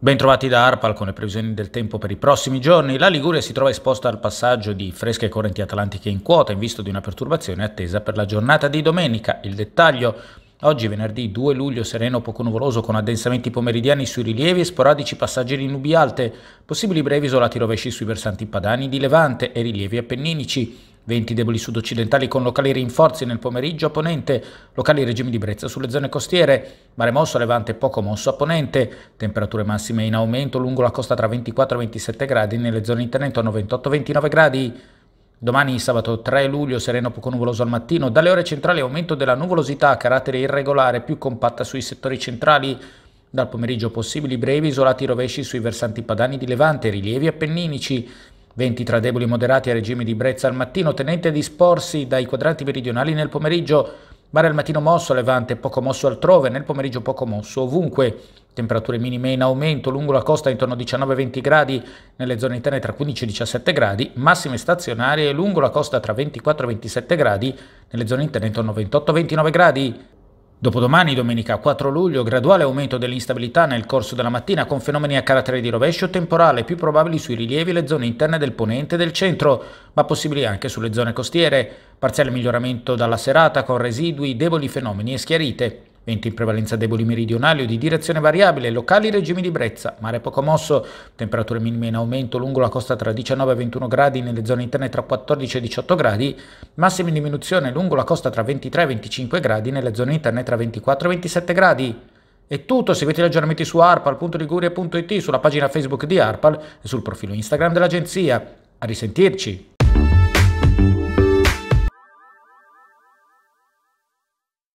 Bentrovati da ARPAL con le previsioni del tempo per i prossimi giorni. La Liguria si trova esposta al passaggio di fresche correnti atlantiche in quota in vista di una perturbazione attesa per la giornata di domenica. Il dettaglio Oggi venerdì 2 luglio sereno poco nuvoloso con addensamenti pomeridiani sui rilievi e sporadici passaggi di nubi alte, possibili brevi isolati rovesci sui versanti padani di Levante e rilievi appenninici. Venti deboli sud-occidentali con locali rinforzi nel pomeriggio a ponente, locali regimi di brezza sulle zone costiere, mare mosso a levante poco mosso a ponente, temperature massime in aumento lungo la costa tra 24 e 27 gradi, nelle zone in Tenento a 98-29 gradi. Domani sabato 3 luglio sereno poco nuvoloso al mattino, dalle ore centrali aumento della nuvolosità a carattere irregolare più compatta sui settori centrali, dal pomeriggio possibili brevi isolati rovesci sui versanti padani di Levante, rilievi appenninici, venti tra deboli e moderati a regime di brezza al mattino, tenente a disporsi dai quadranti meridionali nel pomeriggio, mare al mattino mosso, levante poco mosso altrove, nel pomeriggio poco mosso ovunque. Temperature minime in aumento lungo la costa intorno a 19-20 gradi, nelle zone interne tra 15 e 17 gradi, massime stazionarie lungo la costa tra 24 e 27 gradi, nelle zone interne intorno a 28-29 gradi. Dopodomani, domenica 4 luglio, graduale aumento dell'instabilità nel corso della mattina con fenomeni a carattere di rovescio temporale più probabili sui rilievi e le zone interne del ponente e del centro, ma possibili anche sulle zone costiere. Parziale miglioramento dalla serata con residui, deboli fenomeni e schiarite. Vento in prevalenza deboli meridionali o di direzione variabile, locali regimi di brezza, mare poco mosso, temperature minime in aumento lungo la costa tra 19 e 21 gradi, nelle zone interne tra 14 e 18 gradi, massime in diminuzione lungo la costa tra 23 e 25 gradi, nelle zone interne tra 24 e 27 gradi. È tutto, seguite gli aggiornamenti su arpal.liguria.it, sulla pagina Facebook di Arpal e sul profilo Instagram dell'agenzia. A risentirci!